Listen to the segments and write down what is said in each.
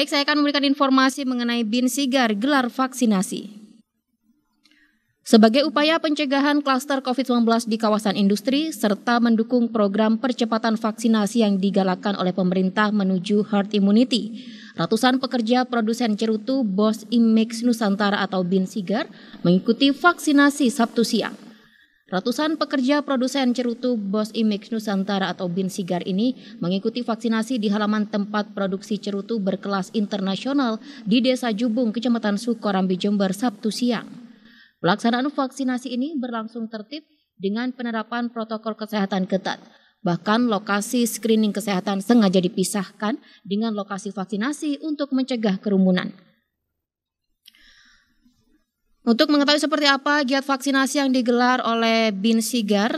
Baik, saya akan memberikan informasi mengenai Bin Sigar gelar vaksinasi. Sebagai upaya pencegahan klaster COVID-19 di kawasan industri serta mendukung program percepatan vaksinasi yang digalakkan oleh pemerintah menuju herd immunity, ratusan pekerja produsen cerutu Bos Imex Nusantara atau Bin Sigar mengikuti vaksinasi Sabtu siang. Ratusan pekerja produsen cerutu Bos Imix Nusantara atau BIN Sigar ini mengikuti vaksinasi di halaman tempat produksi cerutu berkelas internasional di Desa Jubung, Kecamatan Sukorambi, Jember, Sabtu siang. Pelaksanaan vaksinasi ini berlangsung tertib dengan penerapan protokol kesehatan ketat. Bahkan lokasi screening kesehatan sengaja dipisahkan dengan lokasi vaksinasi untuk mencegah kerumunan. Untuk mengetahui seperti apa giat vaksinasi yang digelar oleh Bin Sigar,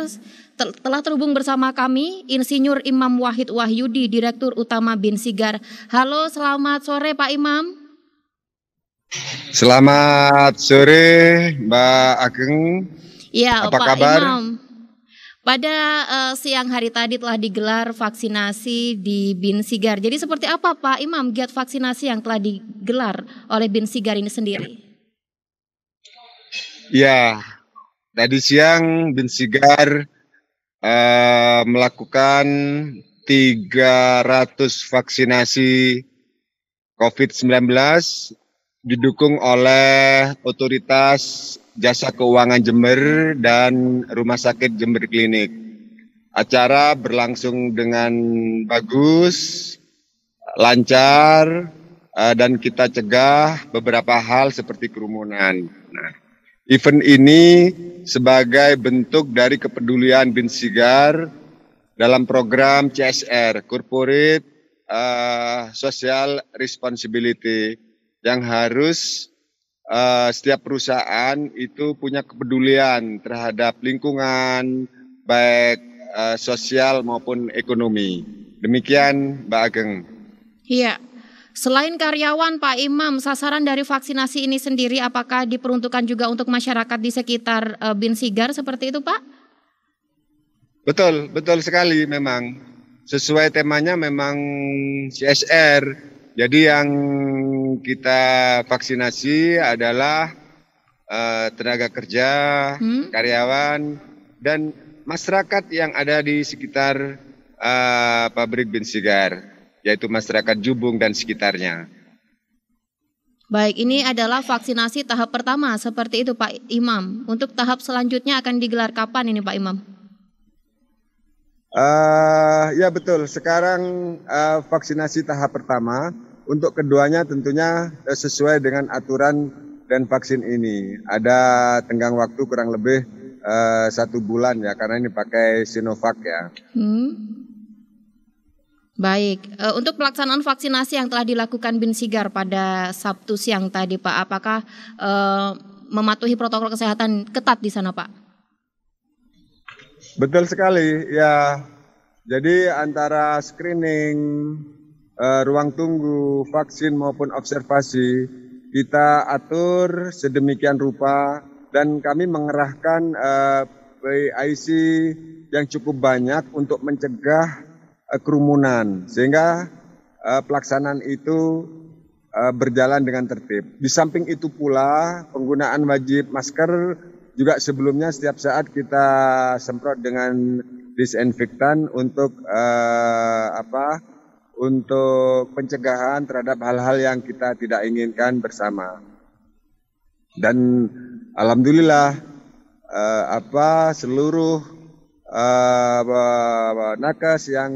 tel telah terhubung bersama kami Insinyur Imam Wahid Wahyudi, Direktur Utama Bin Sigar. Halo, selamat sore Pak Imam. Selamat sore Mbak Ageng. Ya, apa Pak kabar? Imam. Pada uh, siang hari tadi telah digelar vaksinasi di Bin Sigar. Jadi seperti apa Pak Imam giat vaksinasi yang telah digelar oleh Bin Sigar ini sendiri? Ya, tadi siang Bin Sigar uh, melakukan 300 vaksinasi COVID-19 didukung oleh otoritas jasa keuangan Jember dan Rumah Sakit Jember Klinik. Acara berlangsung dengan bagus, lancar, eh, dan kita cegah beberapa hal seperti kerumunan. Nah, Event ini sebagai bentuk dari kepedulian Bin Sigar dalam program CSR (Corporate uh, Social Responsibility) yang harus uh, setiap perusahaan itu punya kepedulian terhadap lingkungan, baik uh, sosial maupun ekonomi. Demikian, Mbak Ageng. Iya, Selain karyawan, Pak Imam, sasaran dari vaksinasi ini sendiri apakah diperuntukkan juga untuk masyarakat di sekitar eh, Bin Sigar seperti itu, Pak? Betul, betul sekali memang. Sesuai temanya memang CSR. Jadi yang kita vaksinasi adalah uh, tenaga kerja, hmm? karyawan, dan masyarakat yang ada di sekitar uh, pabrik Bin Sigar yaitu masyarakat Jubung dan sekitarnya. Baik, ini adalah vaksinasi tahap pertama seperti itu Pak Imam. Untuk tahap selanjutnya akan digelar kapan ini Pak Imam? Uh, ya betul, sekarang uh, vaksinasi tahap pertama untuk keduanya tentunya uh, sesuai dengan aturan dan vaksin ini. Ada tenggang waktu kurang lebih uh, satu bulan ya, karena ini pakai Sinovac ya. Hmm. Baik, eh, untuk pelaksanaan vaksinasi yang telah dilakukan Bin Sigar pada Sabtu siang tadi, Pak, apakah eh, mematuhi protokol kesehatan ketat di sana, Pak? Betul sekali, ya. Jadi antara screening, eh, ruang tunggu, vaksin maupun observasi, kita atur sedemikian rupa dan kami mengerahkan PIC yang cukup banyak untuk mencegah Eh, kerumunan sehingga eh, pelaksanaan itu eh, berjalan dengan tertib. Di samping itu pula penggunaan wajib masker juga sebelumnya setiap saat kita semprot dengan disinfektan untuk uh, apa? Untuk pencegahan terhadap hal-hal yang kita tidak inginkan bersama. Dan alhamdulillah uh, apa seluruh uh, eh, nakes yang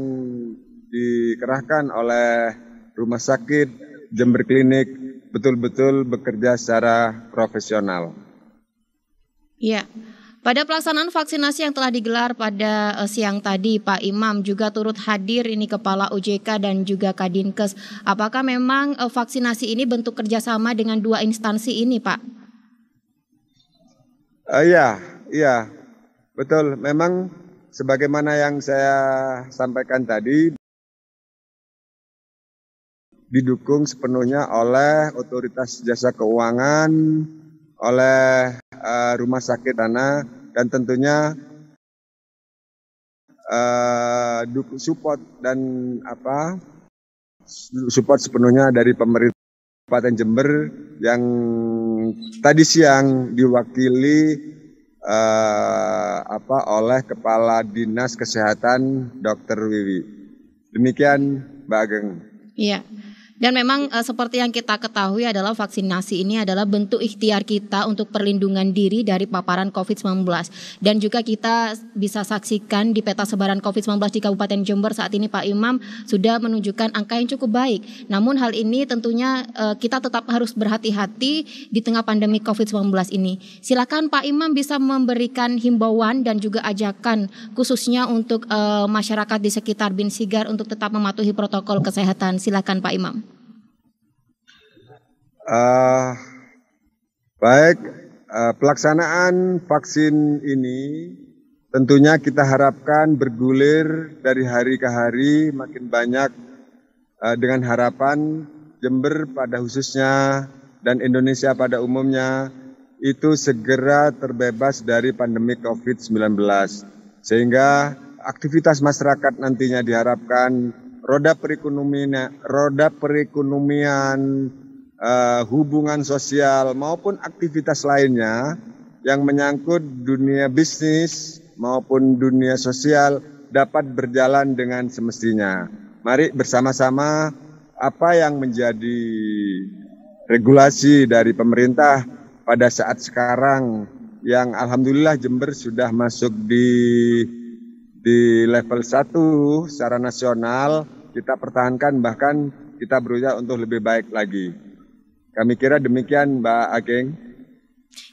dikerahkan oleh rumah sakit Jember Klinik betul-betul bekerja secara profesional. Ya, Pada pelaksanaan vaksinasi yang telah digelar pada eh, siang tadi, Pak Imam juga turut hadir ini Kepala OJK dan juga Kadinkes. Apakah memang eh, vaksinasi ini bentuk kerjasama dengan dua instansi ini, Pak? Uh, iya, betul. Memang sebagaimana yang saya sampaikan tadi didukung sepenuhnya oleh otoritas jasa keuangan, oleh uh, rumah sakit dana dan tentunya uh, support dan apa support sepenuhnya dari pemerintah Kabupaten Jember yang tadi siang diwakili eh, apa oleh Kepala Dinas Kesehatan Dr. Wiwi. Demikian Mbak Ageng. Iya. Dan memang uh, seperti yang kita ketahui adalah vaksinasi ini adalah bentuk ikhtiar kita untuk perlindungan diri dari paparan COVID-19. Dan juga kita bisa saksikan di peta sebaran COVID-19 di Kabupaten Jember saat ini Pak Imam sudah menunjukkan angka yang cukup baik. Namun hal ini tentunya uh, kita tetap harus berhati-hati di tengah pandemi COVID-19 ini. Silakan Pak Imam bisa memberikan himbauan dan juga ajakan khususnya untuk uh, masyarakat di sekitar Bin Sigar untuk tetap mematuhi protokol kesehatan. Silakan Pak Imam. Uh, baik, uh, pelaksanaan vaksin ini tentunya kita harapkan bergulir dari hari ke hari makin banyak uh, dengan harapan Jember pada khususnya dan Indonesia pada umumnya itu segera terbebas dari pandemi COVID-19. Sehingga aktivitas masyarakat nantinya diharapkan roda perekonomian roda perekonomian uh, hubungan sosial maupun aktivitas lainnya yang menyangkut dunia bisnis maupun dunia sosial dapat berjalan dengan semestinya. Mari bersama-sama apa yang menjadi regulasi dari pemerintah pada saat sekarang yang alhamdulillah Jember sudah masuk di di level 1 secara nasional kita pertahankan bahkan kita berusaha untuk lebih baik lagi. Kami kira demikian Mbak Ageng.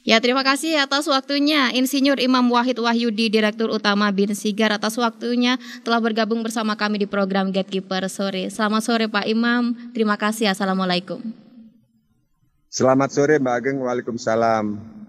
Ya terima kasih atas waktunya Insinyur Imam Wahid Wahyudi Direktur Utama Bin Sigar atas waktunya telah bergabung bersama kami di program Gatekeeper sore. Selamat sore Pak Imam. Terima kasih. Assalamualaikum. Selamat sore Mbak Ageng. Waalaikumsalam.